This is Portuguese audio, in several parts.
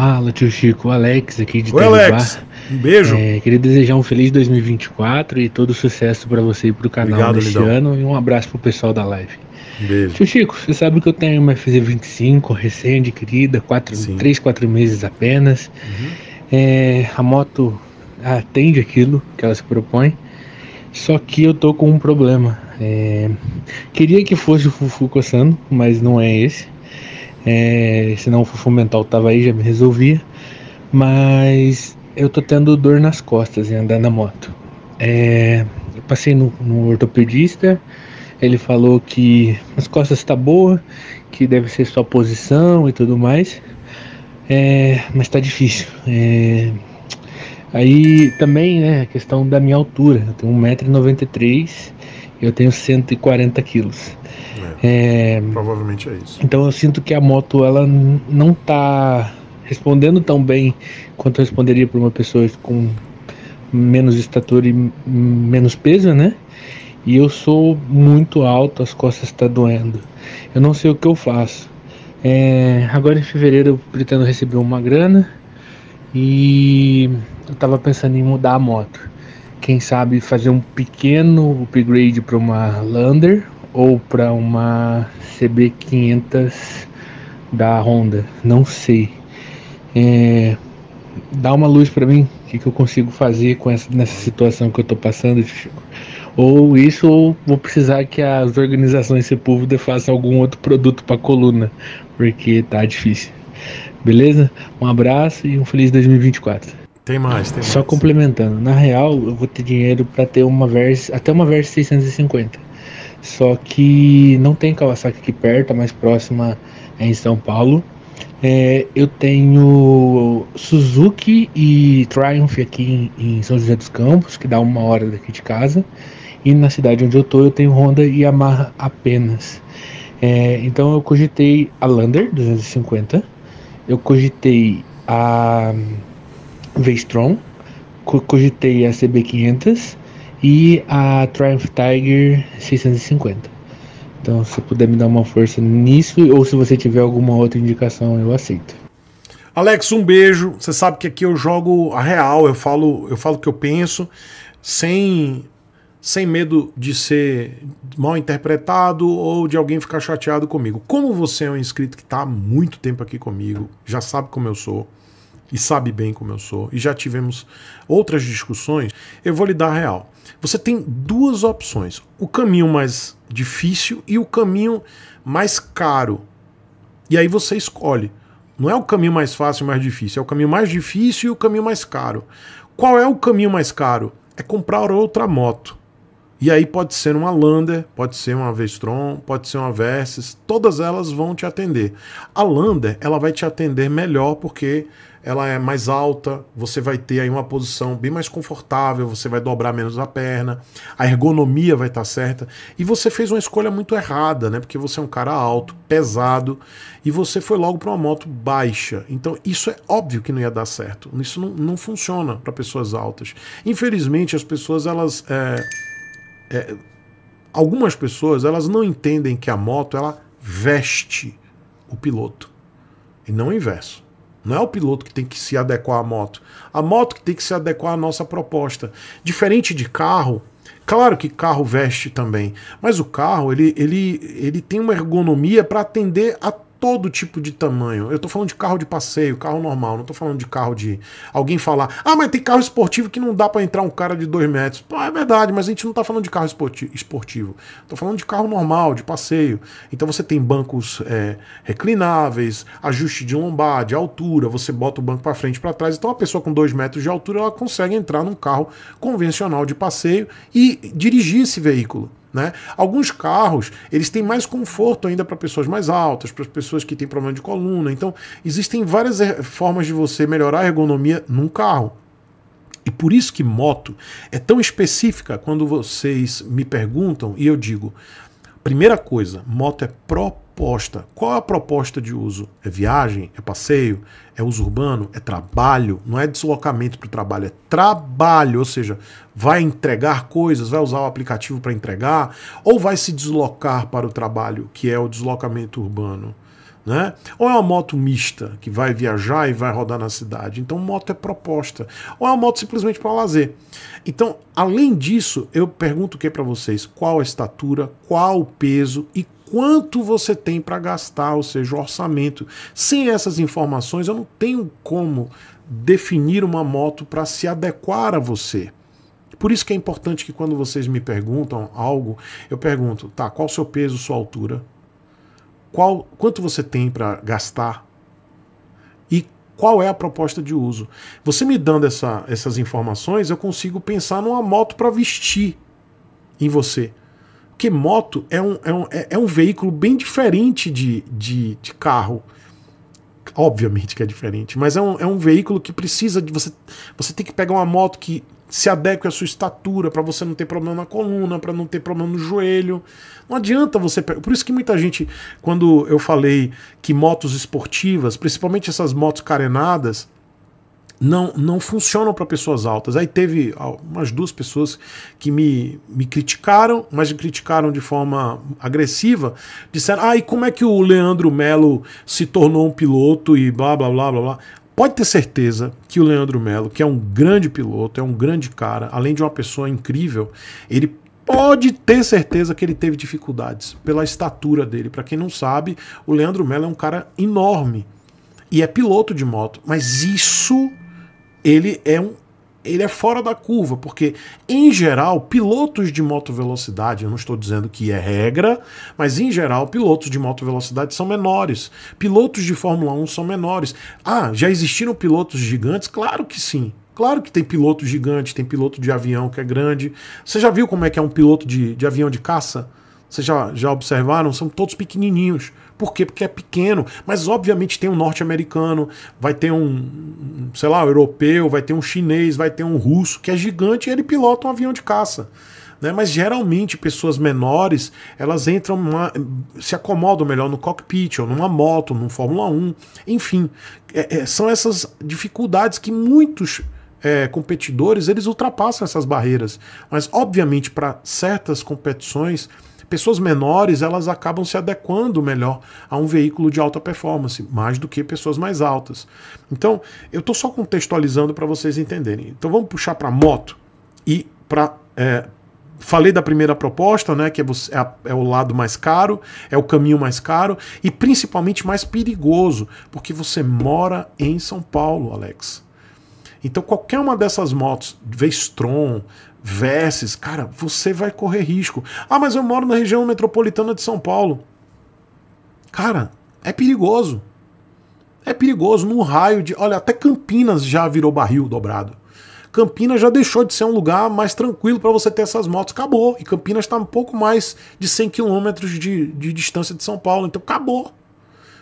Fala, tio Chico, Alex aqui de Oi, Alex. Um beijo. É, queria desejar um feliz 2024 e todo sucesso para você e para o canal Obrigado, neste Lidão. ano. E um abraço pro pessoal da live. beijo. Tio Chico, você sabe que eu tenho uma FZ25 recém-adquirida, 3, 4 meses apenas. Uhum. É, a moto atende aquilo que ela se propõe. Só que eu tô com um problema. É, queria que fosse o Fufu coçando, mas não é esse. É, se não for fomentar o tava aí, já me resolvia. Mas eu tô tendo dor nas costas em andar na moto. É, eu passei no, no, ortopedista, ele falou que as costas tá boa, que deve ser sua posição e tudo mais. É, mas tá difícil. É, aí também né, a questão da minha altura. Eu tenho 1,93m eu tenho 140 quilos. É, é, provavelmente é isso. Então eu sinto que a moto ela não tá respondendo tão bem quanto eu responderia para uma pessoa com menos estatura e menos peso, né? E eu sou muito alto, as costas estão tá doendo. Eu não sei o que eu faço. É, agora em fevereiro eu pretendo receber uma grana e eu tava pensando em mudar a moto quem sabe fazer um pequeno upgrade para uma Lander ou para uma CB500 da Honda, não sei. É, dá uma luz para mim, o que, que, eu consigo fazer com essa, nessa situação que eu estou passando, Chico? Ou isso, ou vou precisar que as organizações Sepúlveda façam algum outro produto para coluna, porque tá difícil. Beleza? Um abraço e um feliz 2024. Tem mais, tem Só mais. complementando, na real eu vou ter dinheiro para ter uma Versa, até uma Versa 650. Só que não tem Kawasaki aqui perto, a mais próxima é em São Paulo. É, eu tenho Suzuki e Triumph aqui em, em, São José dos Campos, que dá uma hora daqui de casa. E na cidade onde eu tô, eu tenho Honda e Yamaha apenas. É, então eu cogitei a Lander 250, eu cogitei a V-Strom, cogitei a CB500 e a Triumph Tiger 650. Então, se puder me dar uma força nisso, ou se você tiver alguma outra indicação, eu aceito. Alex, um beijo. Você sabe que aqui eu jogo a real, eu falo, eu falo o que eu penso, sem, sem medo de ser mal interpretado ou de alguém ficar chateado comigo. Como você é um inscrito que está há muito tempo aqui comigo, já sabe como eu sou, e sabe bem como eu sou, e já tivemos outras discussões, eu vou lhe dar real. Você tem duas opções: o caminho mais difícil e o caminho mais caro. E aí você escolhe. Não é o caminho mais fácil e mais difícil, é o caminho mais difícil e o caminho mais caro. Qual é o caminho mais caro? É comprar outra moto. E aí pode ser uma Lander, pode ser uma Vestron, pode ser uma Versys, todas elas vão te atender. A Lander, ela vai te atender melhor porque ela é mais alta, você vai ter aí uma posição bem mais confortável, você vai dobrar menos a perna, a ergonomia vai estar tá certa. E você fez uma escolha muito errada, né? Porque você é um cara alto, pesado, e você foi logo para uma moto baixa. Então, isso é óbvio que não ia dar certo. Isso não, não funciona para pessoas altas. Infelizmente, as pessoas, elas. É, é, algumas pessoas, elas não entendem que a moto, ela veste o piloto. E não o inverso. Não é o piloto que tem que se adequar à moto. A moto que tem que se adequar à nossa proposta. Diferente de carro, claro que carro veste também, mas o carro ele, ele, ele tem uma ergonomia para atender a todo tipo de tamanho. Eu tô falando de carro de passeio, carro normal, não tô falando de carro de alguém falar, ah, mas tem carro esportivo que não dá para entrar um cara de dois metros. Pô, é verdade, mas a gente não tá falando de carro esportivo. Tô falando de carro normal, de passeio. Então você tem bancos é, reclináveis, ajuste de lombar, de altura, você bota o banco para frente para trás. Então a pessoa com dois metros de altura ela consegue entrar num carro convencional de passeio e dirigir esse veículo. Né? Alguns carros eles têm mais conforto ainda para pessoas mais altas, para pessoas que têm problema de coluna. Então, existem várias eh, formas de você melhorar a ergonomia num carro. E por isso que moto é tão específica quando vocês me perguntam e eu digo: primeira coisa, moto é própria proposta. Qual é a proposta de uso? É viagem? É passeio? É uso urbano? É trabalho? Não é deslocamento para o trabalho, é trabalho, ou seja, vai entregar coisas, vai usar o aplicativo para entregar, ou vai se deslocar para o trabalho, que é o deslocamento urbano. Né? Ou é uma moto mista que vai viajar e vai rodar na cidade. Então, moto é proposta. Ou é uma moto simplesmente para lazer. Então, além disso, eu pergunto o que para vocês: qual a estatura, qual o peso e quanto você tem para gastar, ou seja, o orçamento. Sem essas informações, eu não tenho como definir uma moto para se adequar a você. Por isso que é importante que quando vocês me perguntam algo, eu pergunto, tá, qual o seu peso, sua altura? Qual, quanto você tem para gastar? E qual é a proposta de uso? Você me dando essa, essas informações, eu consigo pensar numa moto para vestir em você. Porque moto é um, é um, é, é um veículo bem diferente de, de, de carro. Obviamente que é diferente, mas é um, é um veículo que precisa de você. Você tem que pegar uma moto que se adeque à sua estatura, para você não ter problema na coluna, para não ter problema no joelho. Não adianta você. pegar. Por isso que muita gente, quando eu falei que motos esportivas, principalmente essas motos carenadas, não, não funcionam para pessoas altas. Aí teve umas duas pessoas que me, me criticaram, mas me criticaram de forma agressiva. Disseram, ah, e como é que o Leandro Melo se tornou um piloto e blá, blá, blá, blá, blá. Pode ter certeza que o Leandro Melo, que é um grande piloto, é um grande cara, além de uma pessoa incrível, ele pode ter certeza que ele teve dificuldades pela estatura dele. Para quem não sabe, o Leandro Melo é um cara enorme e é piloto de moto, mas isso ele é um ele é fora da curva, porque, em geral, pilotos de moto velocidade, eu não estou dizendo que é regra, mas em geral, pilotos de moto velocidade são menores. Pilotos de Fórmula 1 são menores. Ah, já existiram pilotos gigantes? Claro que sim. Claro que tem piloto gigante, tem piloto de avião que é grande. Você já viu como é que é um piloto de, de avião de caça? Vocês já, já observaram? São todos pequenininhos por quê? Porque é pequeno. Mas, obviamente, tem um norte-americano, vai ter um, sei lá, um europeu, vai ter um chinês, vai ter um russo, que é gigante e ele pilota um avião de caça. Né? Mas geralmente pessoas menores elas entram, se acomodam melhor no cockpit, ou numa moto, num Fórmula 1, enfim. É, é, são essas dificuldades que muitos é, competidores eles ultrapassam essas barreiras. Mas obviamente para certas competições Pessoas menores elas acabam se adequando melhor a um veículo de alta performance, mais do que pessoas mais altas. Então, eu estou só contextualizando para vocês entenderem. Então, vamos puxar para moto e para. É, falei da primeira proposta, né, que é, você, é, é, o lado mais caro, é o caminho mais caro e principalmente mais perigoso, porque você mora em São Paulo, Alex. Então qualquer uma dessas motos, Vestron, vestes, cara, você vai correr risco. Ah, mas eu moro na região metropolitana de São Paulo. Cara, é perigoso. É perigoso num raio de. Olha, até Campinas já virou barril dobrado. Campinas já deixou de ser um lugar mais tranquilo para você ter essas motos. Acabou. E Campinas está um pouco mais de 100 quilômetros de, de distância de São Paulo. Então acabou.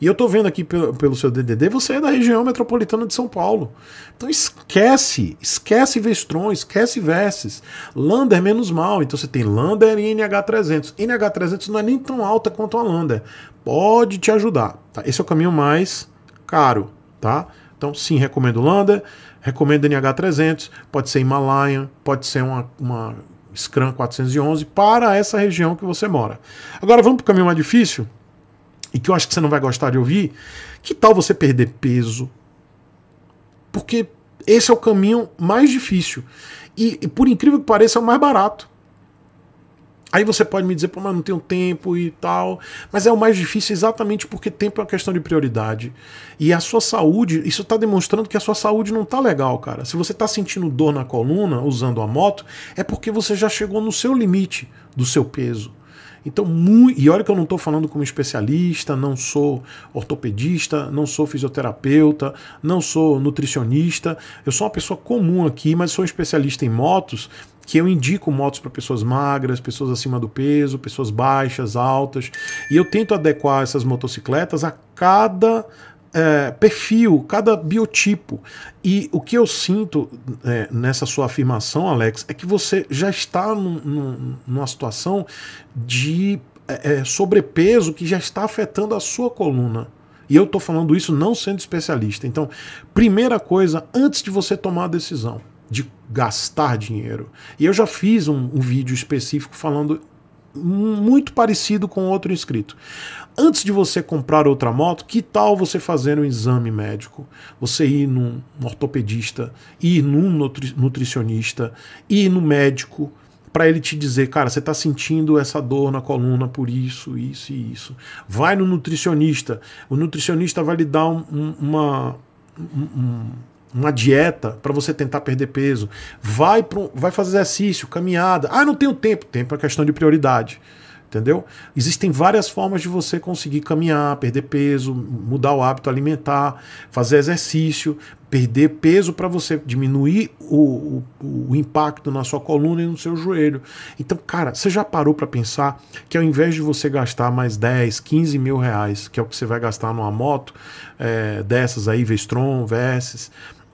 E eu tô vendo aqui pelo, pelo seu DDD, você é da região metropolitana de São Paulo. Então esquece, esquece Vestron, esquece Vesses. Lander menos mal. Então você tem Lander e NH300. NH300 não é nem tão alta quanto a Lander. Pode te ajudar. Tá? Esse é o caminho mais caro, tá? Então sim, recomendo Lander, recomendo NH300, pode ser Himalayan, pode ser uma, uma Scrum 411 para essa região que você mora. Agora vamos para o caminho mais difícil? e que eu acho que você não vai gostar de ouvir, que tal você perder peso? Porque esse é o caminho mais difícil. E, e por incrível que pareça, é o mais barato. Aí você pode me dizer, pô, mas não tenho tempo e tal. Mas é o mais difícil exatamente porque tempo é uma questão de prioridade. E a sua saúde, isso está demonstrando que a sua saúde não tá legal, cara. Se você está sentindo dor na coluna usando a moto, é porque você já chegou no seu limite do seu peso. Então, e olha que eu não estou falando como especialista, não sou ortopedista, não sou fisioterapeuta, não sou nutricionista, eu sou uma pessoa comum aqui, mas sou um especialista em motos, que eu indico motos para pessoas magras, pessoas acima do peso, pessoas baixas, altas, e eu tento adequar essas motocicletas a cada é, perfil, cada biotipo. E o que eu sinto é, nessa sua afirmação, Alex, é que você já está num, num, numa situação de é, é sobrepeso que já está afetando a sua coluna. E eu estou falando isso não sendo especialista. Então, primeira coisa, antes de você tomar a decisão de gastar dinheiro. E eu já fiz um, um vídeo específico falando muito parecido com outro inscrito. Antes de você comprar outra moto, que tal você fazer um exame médico? Você ir num ortopedista, ir num nutricionista, ir no médico, para ele te dizer, cara, você está sentindo essa dor na coluna por isso, isso e isso. Vai no nutricionista. O nutricionista vai lhe dar um, um, uma, um, uma dieta para você tentar perder peso. Vai, pro, vai fazer exercício, caminhada. Ah, não tenho tempo. Tempo é questão de prioridade. Entendeu? Existem várias formas de você conseguir caminhar, perder peso, mudar o hábito alimentar, fazer exercício, perder peso para você diminuir o, o, o, impacto na sua coluna e no seu joelho. Então, cara, você já parou para pensar que ao invés de você gastar mais 10, 15 mil reais, que é o que você vai gastar numa moto é, dessas aí, Vestron, Versys,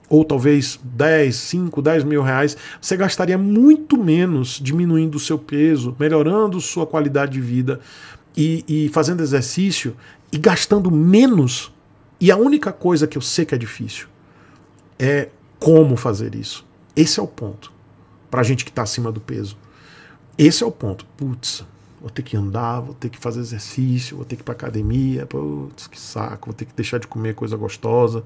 ou talvez 10, 5, 10 mil reais, você gastaria muito menos diminuindo o seu peso, melhorando sua qualidade de vida e, e fazendo exercício e gastando menos. E a única coisa que eu sei que é difícil é como fazer isso. Esse é o ponto. Para a gente que está acima do peso. Esse é o ponto. Putz, vou ter que andar, vou ter que fazer exercício, vou ter que ir para academia, putz, que saco, vou ter que deixar de comer coisa gostosa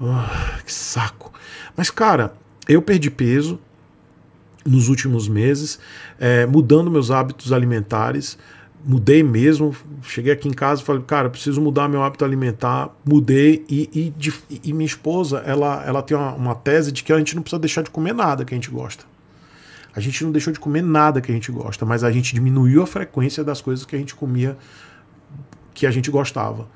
Uh, que saco. Mas, cara, eu perdi peso nos últimos meses, é, mudando meus hábitos alimentares. Mudei mesmo. Cheguei aqui em casa e falei, cara, preciso mudar meu hábito alimentar. Mudei. E, e, e minha esposa, ela, ela tem uma, uma tese de que a gente não precisa deixar de comer nada que a gente gosta. A gente não deixou de comer nada que a gente gosta, mas a gente diminuiu a frequência das coisas que a gente comia que a gente gostava.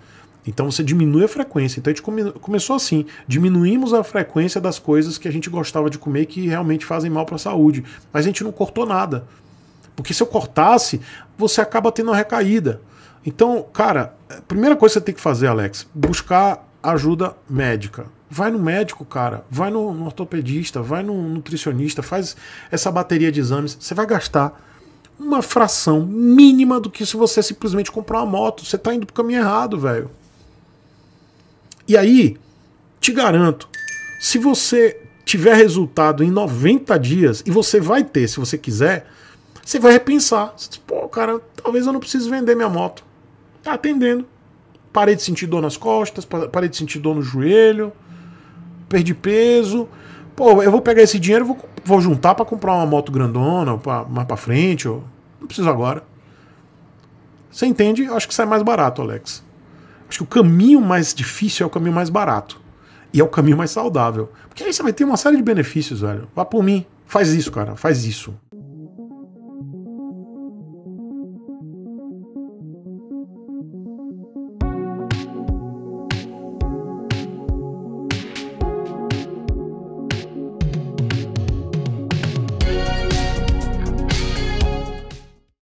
Então você diminui a frequência. Então a gente come, começou assim: diminuímos a frequência das coisas que a gente gostava de comer que realmente fazem mal para a saúde. Mas a gente não cortou nada. Porque se eu cortasse, você acaba tendo uma recaída. Então, cara, a primeira coisa que você tem que fazer, Alex, buscar ajuda médica. Vai no médico, cara. Vai no, no ortopedista, vai no nutricionista, faz essa bateria de exames. Você vai gastar uma fração mínima do que se você simplesmente comprar uma moto. Você tá indo pro caminho errado, velho. E aí, te garanto, se você tiver resultado em 90 dias, e você vai ter, se você quiser, você vai repensar. Você diz, Pô, cara, talvez eu não precise vender minha moto. Tá atendendo. Parei de sentir dor nas costas, parei de sentir dor no joelho, perdi peso. Pô, eu vou pegar esse dinheiro, vou, vou juntar para comprar uma moto grandona, pra, mais para frente, ou não preciso agora. Você entende? Eu acho que sai mais barato, Alex. Acho que o caminho mais difícil é o caminho mais barato. E é o caminho mais saudável. Porque aí você vai ter uma série de benefícios, velho. Vá por mim. Faz isso, cara. Faz isso.